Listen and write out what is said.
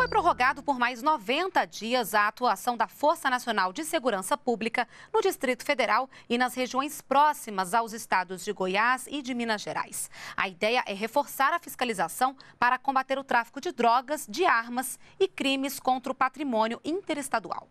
Foi prorrogado por mais 90 dias a atuação da Força Nacional de Segurança Pública no Distrito Federal e nas regiões próximas aos estados de Goiás e de Minas Gerais. A ideia é reforçar a fiscalização para combater o tráfico de drogas, de armas e crimes contra o patrimônio interestadual.